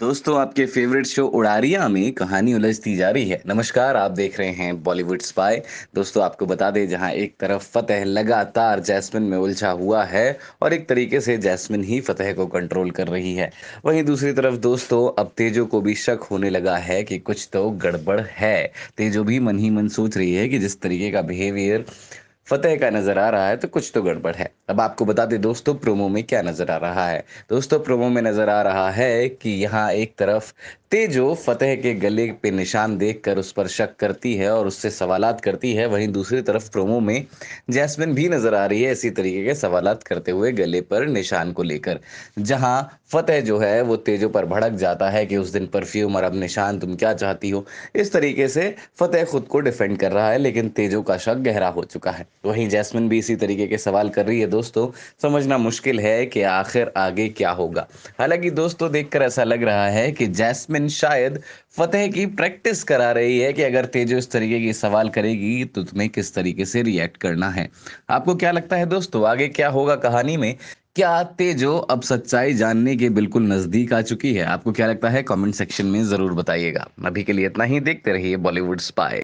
दोस्तों आपके favourite show उड़ारिया में कहानी उलझती जा रही है नमस्कार आप देख रहे हैं बॉलीवुड स्पाय दोस्तों आपको बता दें जहां एक तरफ फतेह लगातार जैस्मिन में उलझा हुआ है और एक तरीके से जैस्मिन ही फतेह को कंट्रोल कर रही है वहीं दूसरी तरफ दोस्तों अब तेजो को भी शक होने लगा है कि कुछ तो गड़बड़ है तेजो भी मन ही मन सोच रही है कि जिस तरीके का बिहेवियर फतेह का नजर आ रहा है तो कुछ तो गड़बड़ है अब आपको बता दें दोस्तों प्रोमो में क्या नजर आ रहा है दोस्तों प्रोमो में नजर आ रहा है कि यहाँ एक तरफ तेजो फतेह के गले पे निशान देखकर उस पर शक करती है और उससे सवालात करती है वहीं दूसरी तरफ प्रोमो में जैस्मिन भी नजर आ रही है इसी तरीके के सवालात करते हुए गले पर निशान को लेकर जहां फतेह जो है वो तेजो पर भड़क जाता है कि उस दिन परफ्यूम और अब निशान तुम क्या चाहती हो इस तरीके से फतेह खुद को डिफेंड कर रहा है लेकिन तेजो का शक गहरा हो चुका है वहीं जैस्मिन भी इसी तरीके के सवाल कर रही है दोस्तों समझना मुश्किल है कि आखिर आगे क्या होगा हालांकि दोस्तों देखकर ऐसा लग रहा है कि जैस्मिन दिन शायद फतेह की प्रैक्टिस करा रही है कि अगर तेजो इस तरीके की सवाल करेगी तो तुम्हें किस तरीके से रिएक्ट करना है आपको क्या लगता है दोस्तों आगे क्या होगा कहानी में क्या तेजो अब सच्चाई जानने के बिल्कुल नजदीक आ चुकी है आपको क्या लगता है कमेंट सेक्शन में जरूर बताइएगा अभी के लिए इतना ही देखते रहिए बॉलीवुड स्पाई